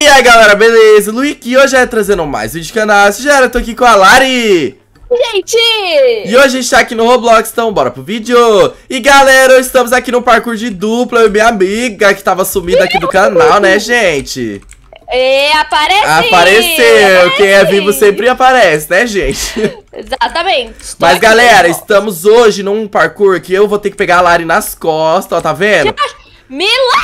E aí galera, beleza? Luiz que hoje é trazendo mais vídeo do canal. Já era, tô aqui com a Lari. Gente! E hoje a gente tá aqui no Roblox, então bora pro vídeo! E galera, estamos aqui no parkour de dupla, eu e minha amiga que tava sumida aqui do canal, né, gente? E é, aparece! Apareceu! Quem é vivo sempre aparece, né, gente? Exatamente. Mas, galera, estamos hoje num parkour que eu vou ter que pegar a Lari nas costas, ó, tá vendo? Mila!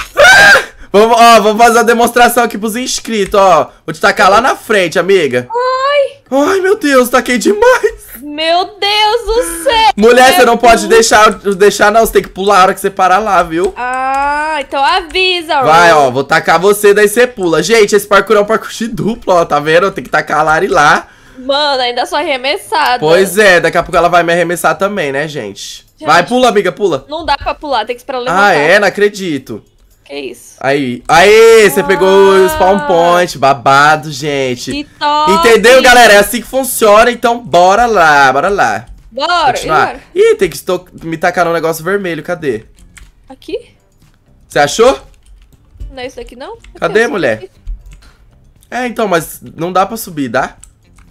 Vamos, ó, vamos fazer a demonstração aqui pros inscritos, ó. Vou te tacar lá na frente, amiga. Ai! Ai, meu Deus, taquei demais. Meu Deus do céu! Mulher, você não Deus. pode deixar, deixar não. Você tem que pular a hora que você parar lá, viu? Ah, então avisa, Vai, ó, vou tacar você, daí você pula. Gente, esse parkour é um parkour de duplo, ó, tá vendo? Tem que tacar a Lari lá. Mano, ainda sou arremessada. Pois é, daqui a pouco ela vai me arremessar também, né, gente? gente vai, pula, amiga, pula. Não dá pra pular, tem que esperar ah, levantar. Ah, é? Não acredito. Que isso? Aí, aí, você pegou o ah. spawn point, babado, gente. Que top. Entendeu, galera? É assim que funciona, então bora lá, bora lá. Bora, Continuar. bora. Ih, tem que me tacar um negócio vermelho, cadê? Aqui? Você achou? Não é isso daqui, não? Aqui, cadê, mulher? Aqui. É, então, mas não dá pra subir, dá?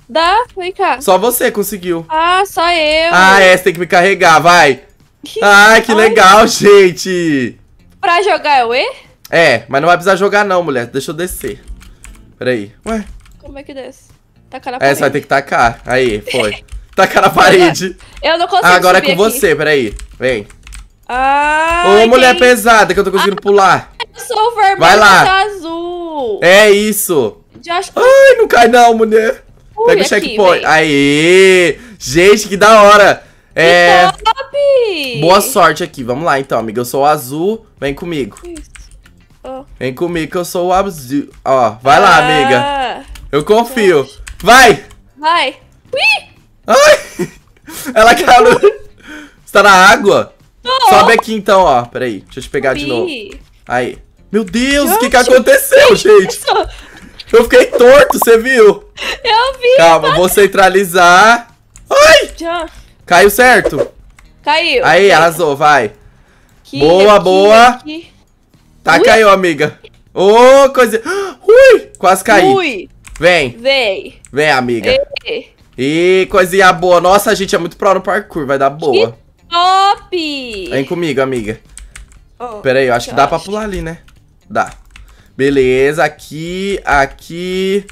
Dá, vem cá. Só você conseguiu. Ah, só eu. Ah, é, você tem que me carregar, vai. Ai, que Ai. legal, gente pra jogar é o E? É, mas não vai precisar jogar não, mulher. Deixa eu descer. Peraí. Ué? Como é que desce? Tacar na parede. É, você vai ter que tacar. Aí, foi. Taca na parede. Eu não consigo Agora é com aqui. você, peraí. Vem. Ah, Ô, mulher pesada, que eu tô conseguindo ah, pular. Eu sou vermelho vai lá. azul. É isso. Josh... Ai, não cai não, mulher. Pega o checkpoint. Aí. Gente, que da hora. É... Então... Boa sorte aqui. Vamos lá, então, amiga. Eu sou o azul. Vem comigo. Oh. Vem comigo que eu sou o azul. Ó, vai ah. lá, amiga. Eu confio. Vai! Vai! Ui! Ai! Ela caiu. Você tá na água? Oh. Sobe aqui, então, ó. Peraí. Deixa eu te pegar Ui. de novo. Aí. Meu Deus, o que, que aconteceu, gente? Eu fiquei torto, você viu? Eu vi. Calma, vou centralizar. Ai! Já. Caiu certo? Caiu. Tá aí, arrasou, vai. boa, boa. Tá, Ui. caiu, amiga. Ô, oh, coisa... Ui, quase caí. Ui. Vem. Vem. Vem, amiga. Ei. E coisinha boa. Nossa, a gente é muito pro no parkour, vai dar boa. Que top! Vem comigo, amiga. Oh, Pera aí, eu acho que, dá acho. pra pular ali, né? Dá. Beleza, aqui, aqui.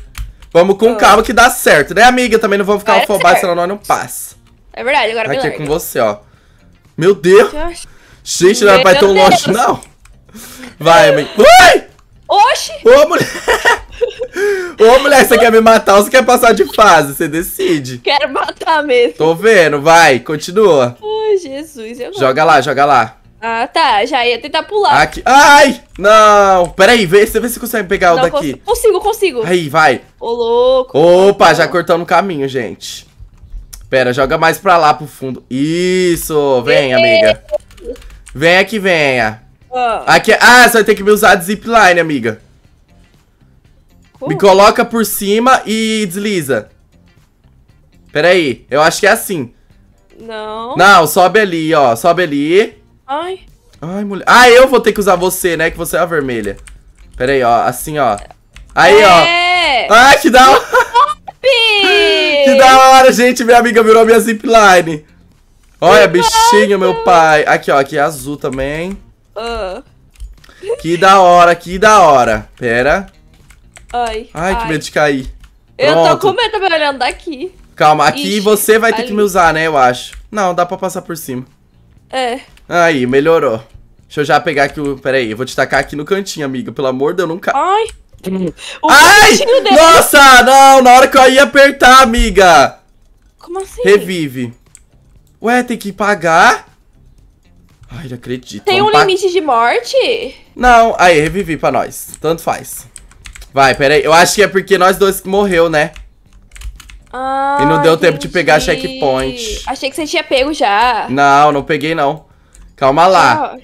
Vamos com oh. calma que dá certo, né, amiga? Também não vou ficar afobados, senão nós não passa. É verdade, agora Aqui é com você, ó. Meu Deus! Gente, não era pra tão longe, não! Vai, mãe. Ui! Oxi! Ô, mulher! Ô, mulher, você quer me matar ou você quer passar de fase? Você decide. Quero matar mesmo. Tô vendo, vai, continua. Ai, Jesus, eu Joga lá, joga lá. Ah, tá, já ia tentar pular. Aqui. Ai! Não! Peraí, vê, você vê se consegue pegar o daqui. Cons consigo, consigo. Aí, vai. Ô, louco. Opa, já cortando o caminho, gente. Pera, joga mais pra lá, pro fundo. Isso, vem, amiga. Venha que venha. Aqui, ah, você vai ter que me usar de zipline, amiga. Como? Me coloca por cima e desliza. Pera aí, eu acho que é assim. Não. Não, sobe ali, ó. Sobe ali. Ai. Ai, mulher. Ah, eu vou ter que usar você, né? Que você é a vermelha. Pera aí, ó. Assim, ó. Aí, é. ó. Ai, que da hora. Que da hora, gente. Minha amiga virou minha zipline. Olha, bichinho, meu pai. Aqui, ó. Aqui é azul também. Uh. Que da hora, que da hora. Pera. Ai, ai, ai. que medo de cair. Pronto. Eu tô com medo também olhando daqui. Calma, aqui Ixi, você vai ali. ter que me usar, né, eu acho. Não, dá pra passar por cima. É. Aí, melhorou. Deixa eu já pegar aqui o... Pera aí, eu vou te tacar aqui no cantinho, amiga. Pelo amor de Deus, eu nunca... Ai. O Ai! Nossa, não, na hora que eu ia apertar, amiga. Como assim? Revive. Ué, tem que pagar? Ai, não acredito. Tem um pa... limite de morte? Não, aí, revivi pra nós. Tanto faz. Vai, peraí. Eu acho que é porque nós dois que morreu, né? Ah, e não ah, deu entendi. tempo de pegar checkpoint. Achei que você tinha pego já. Não, não peguei não. Calma lá.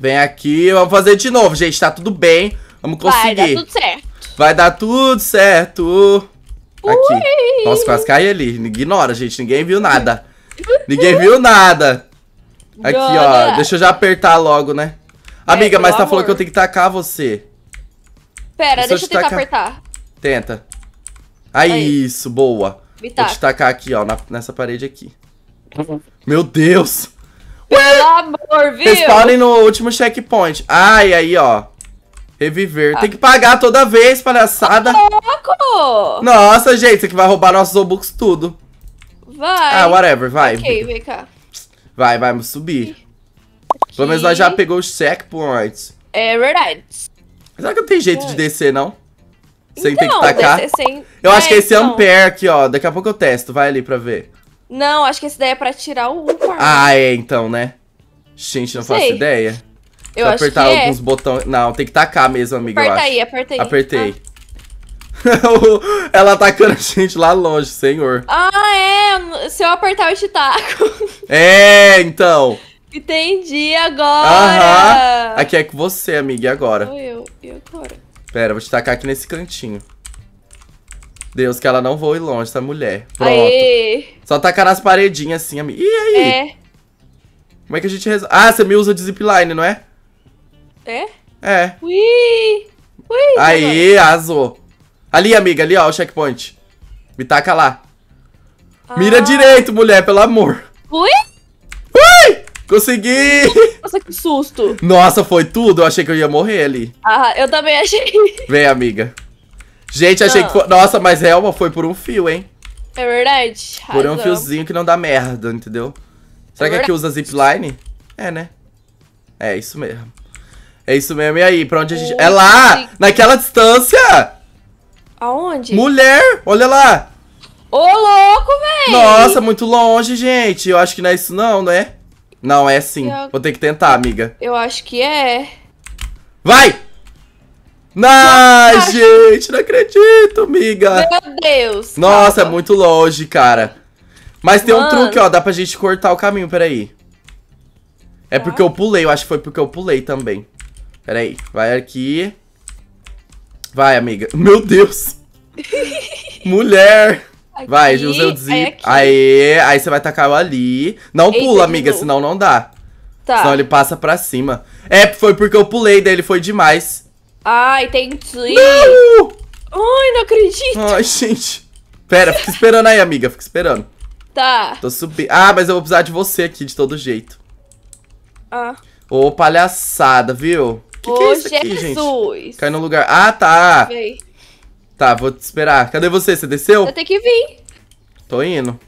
Vem aqui, vamos fazer de novo, gente. Tá tudo bem. Vamos conseguir. Vai dar tudo certo. Vai dar tudo certo. Aqui. Nossa, quase caí ali. Ignora, gente. Ninguém viu nada. Ninguém viu nada. Aqui, Dona. ó. Deixa eu já apertar logo, né? Amiga, é, mas tá amor. falando que eu tenho que tacar você. Pera, deixa, deixa eu, te tentar tacar. apertar. Tenta. Aí, Aí. isso. Boa. Vou te tacar aqui, ó. Na, nessa parede aqui. Meu Deus. Pelo amor, viu? Respawnem no último checkpoint. Ai, aí, ó. Reviver. Ah. Tem que ah. pagar toda vez, palhaçada. Louco! Nossa, gente, você que vai roubar nossos Robux tudo. Vai. Ah, whatever, vai. Ok, vem cá. Vai, vai, vamos subir. Aqui. Pelo menos nós já pegou os checkpoints. É verdade. Será que não tem jeito de descer, não? Sem então, ter que então, tacar? Sem... Eu é, acho que é, esse então. Ampere aqui, ó. Daqui a pouco eu testo, vai ali pra ver. Não, acho que essa ideia é pra tirar o Ah, é, então, né? Gente, não, não faço ideia. Eu acho apertar que é. alguns é. botões. Não, tem que tacar mesmo, amiga. Aperta aí, aperta aí. Apertei. Ah. Ela atacando a gente lá longe, senhor. Ah, é. Se eu apertar, eu te taco. É, então. Entendi agora. Aham. Aqui é com você, amiga. E agora? Sou eu. E agora? Pera, vou te tacar aqui nesse cantinho. Deus, que ela não voe longe, essa mulher. Pronto. Aê. Só tacar nas paredinhas assim, amiga. E aí? É. Como é que a gente resolve? Ah, você me usa de zipline, não é? É? É. Ui! Ui! Aí, azul. Ali, amiga, ali, ó, o checkpoint. Me taca lá. Ah. Mira direito, mulher, pelo amor. Ui! Ui! Consegui! Nossa, que susto. Nossa, foi tudo. Eu achei que eu ia morrer ali. Ah, eu também achei. Vem, amiga. Gente, achei não. que ah. foi... Nossa, mas Helma foi por um fio, hein? É verdade. Por razão. um fiozinho que não dá merda, entendeu? Será é que aqui usa zipline? É, né? É, isso mesmo. É isso mesmo, e aí? Pra onde a gente. É lá! Naquela distância! Aonde? Mulher! Olha lá! Ô, louco, velho! Nossa, muito longe, gente. Eu acho que não é isso, não, não é? Não, é sim. Eu... Vou ter que tentar, amiga. Eu acho que é. Vai! Não, gente, não acredito, amiga. Meu Deus. Nossa, calma. é muito longe, cara. Mas tem Mano. um truque, ó. Dá pra gente cortar o caminho, peraí. É tá. porque eu pulei, eu acho que foi porque eu pulei também. Pera aí. Vai aqui. Vai, amiga. Meu Deus. Mulher. Aqui, vai, José é zip. Aê, aí você vai tacar o ali. Não Eita, pula, amiga, senão não dá. Tá. Senão ele passa pra cima. É, foi porque eu pulei, daí ele foi demais. Ai, ah, entendi. Não! Ai, não acredito. Ai, gente. Pera, fica esperando aí, amiga. Fica esperando. Tá. Tô subindo. Ah, mas eu vou precisar de você aqui, de todo jeito. Ah. Ô, palhaçada, viu? Que que é isso aqui, Jesus! Gente? Cai no lugar. Ah, tá! Tá, vou te esperar. Cadê você? Você desceu? Eu tenho que vir. Tô indo.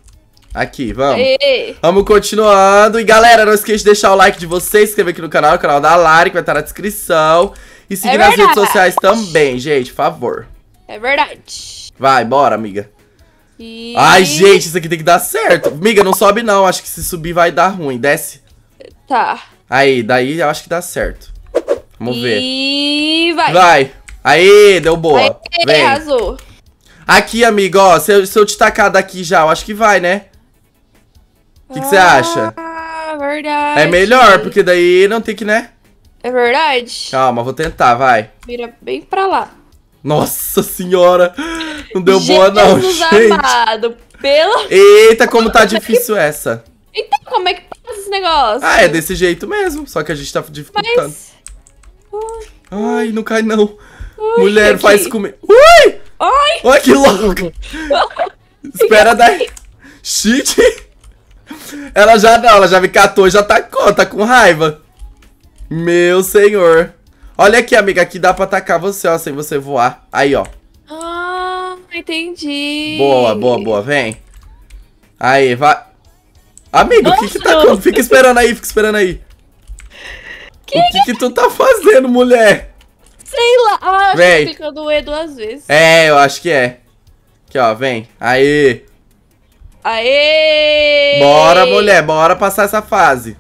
Aqui, vamos. Ei. Vamos continuando. E galera, não esqueça de deixar o like de vocês, inscrever aqui no canal, o canal da Lari, que vai estar na descrição. E é seguir é nas redes sociais também, gente, por favor. É verdade. Vai, bora, amiga. E... Ai, gente, isso aqui tem que dar certo. Amiga, não sobe não, acho que se subir vai dar ruim. Desce. Tá. Aí, daí eu acho que dá certo. Vamos e... ver. E vai. Vai. Aí, deu boa. Aê, Vem. Arrasou. Aqui, amigo, ó. Se eu, se eu te tacar daqui já, eu acho que vai, né? O que você ah, acha? Ah, verdade. É melhor, porque daí não tem que, né? É verdade. Calma, vou tentar, vai. Vira bem pra lá. Nossa senhora! Não deu Jesus boa, não, gente. Amado, pelo... Eita, como tá difícil essa. Então, como é que passa esse negócio? Ah, é desse jeito mesmo, só que a gente tá dificultando. Mas... Ai, não cai não. Mulher, aqui. faz comer. Ui! Ai! Olha que louco! Espera daí. Shit! Ela já não, ela já me catou e já tacou, tá, tá com raiva. Meu senhor. Olha aqui, amiga, aqui dá pra atacar você, ó, sem você voar. Aí, ó. Ah, entendi. Boa, boa, boa, vem. Aí, vai. Amigo, o que que tá acontecendo? Fica esperando aí, fica esperando aí. Que, o que, que tu tá fazendo, mulher? Sei lá. Ah, acho vem. que clica no E duas vezes. É, eu acho que é. Aqui, ó, vem. Aí. Aê! Bora, mulher, bora passar essa fase.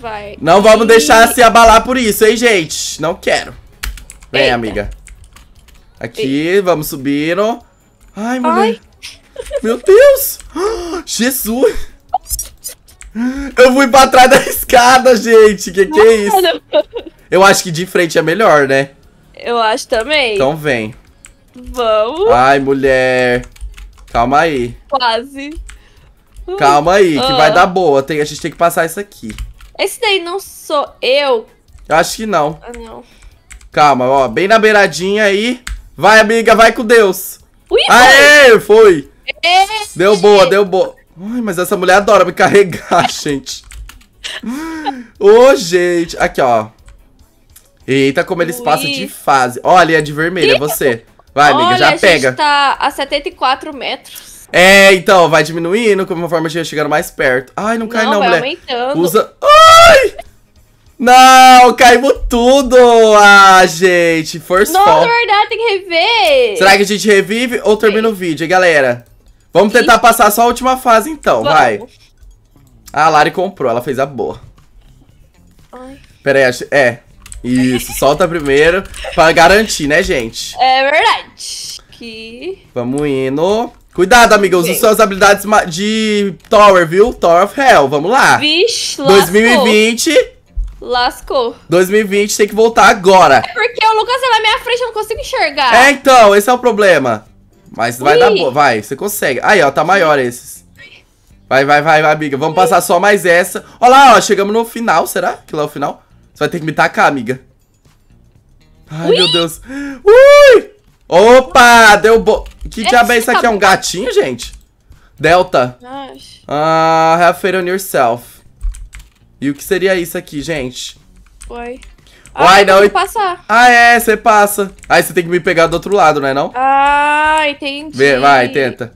Vai. Não vamos deixar se abalar por isso, hein, gente? Não quero. Vem, Eita. amiga. Aqui, Eita. vamos subir. Ai, mulher. Ai. Meu Deus! Jesus! Eu fui pra trás da escada, gente. Que que é isso? Eu acho que de frente é melhor, né? Eu acho também. Então vem. Vamos. Ai, mulher. Calma aí. Quase. Calma aí, que vai ah. dar boa. Tem, a gente tem que passar isso aqui. Esse daí não sou eu? Acho que não. Ah, não. Calma, ó. Bem na beiradinha aí. Vai, amiga, vai com Deus. Ui, Aê, foi. Deu boa, deu boa. Ai, mas essa mulher adora me carregar, gente. Ô, oh, gente. Aqui, ó. Eita, como eles Luiz. passam de fase. Olha, é de vermelha, você. Vai, amiga, já pega. A gente tá a 74 metros. É, então, vai diminuindo, como forma de chegar mais perto. Ai, não cai não, não vai mulher. aumentando. Usa... Ai! Não, caímos tudo! Ah, gente, força. Não, na verdade, tem que rever. Será que a gente revive ou termina o vídeo, galera? Vamos tentar passar só a última fase então, Vamos. vai. Ah, a Lari comprou, ela fez a boa. Ai. Pera aí, é. Isso, solta primeiro pra garantir, né, gente? É verdade. Que... Vamos indo. Cuidado, amiga, Use suas habilidades de Tower, viu? Tower of Hell, vamos lá. Vixe, lascou. 2020... Lascou. 2020 tem que voltar agora. É porque o Lucas é na minha frente, eu não consigo enxergar. É, então, esse é o problema. Mas vai dar boa. Vai, você consegue. Aí, ó, tá maior esses. Vai, vai, vai, vai, amiga. Vamos passar só mais essa. Olha lá, ó. Chegamos no final, será? Que lá é o final? Você vai ter que me tacar, amiga. Ai, Ui. meu Deus. Ui! Opa! Deu bo... Que diabo é isso aqui? É um gatinho, gente? Delta. Ah, have faith on yourself. E o que seria isso aqui, gente? Oi. Ah, eu não. Eu passar. Ah, é, você passa. Aí você tem que me pegar do outro lado, não é não? Ah, entendi. Vê, vai, tenta.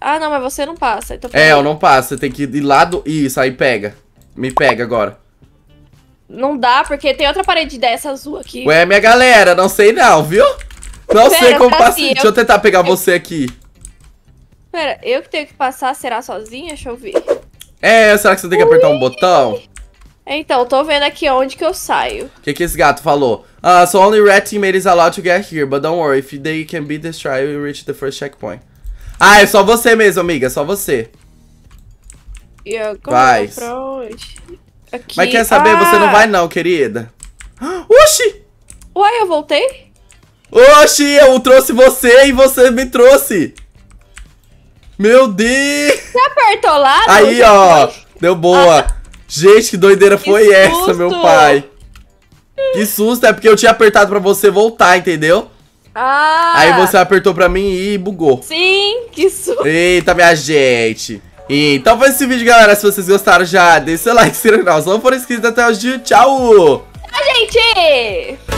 Ah, não, mas você não passa. Então, é, eu não passo. Você tem que ir de lado. Isso, aí pega. Me pega agora. Não dá, porque tem outra parede dessa azul aqui. Ué, minha galera, não sei não, viu? Não Pera, sei como passar. Assim, Deixa eu, eu tentar pegar eu... você aqui. Pera, eu que tenho que passar, será sozinha? Deixa eu ver. É, será que você tem que Ui. apertar um botão? Então, tô vendo aqui onde que eu saio. O que, que esse gato falou? Uh, so only red teammate is allowed to get here, but don't worry, if they can be destroyed, we reach the first checkpoint. Ah, é só você mesmo, amiga, é só você. E agora vai. Aqui. Mas quer saber? Ah. Você não ah! vai não, querida. Oxi! Uai, eu voltei? Oxi, eu trouxe você e você me trouxe. Meu Deus! Você apertou lá? Aí, ó. Deu boa. Ah. Gente, que doideira que foi susto. essa, meu pai? Que susto, é porque eu tinha apertado pra você voltar, entendeu? Ah! Aí você apertou pra mim e bugou. Sim, que susto! Eita, minha gente! Então foi esse vídeo, galera. Se vocês gostaram, já deixa seu like, se não for inscrito até hoje. Tchau! Tchau, gente!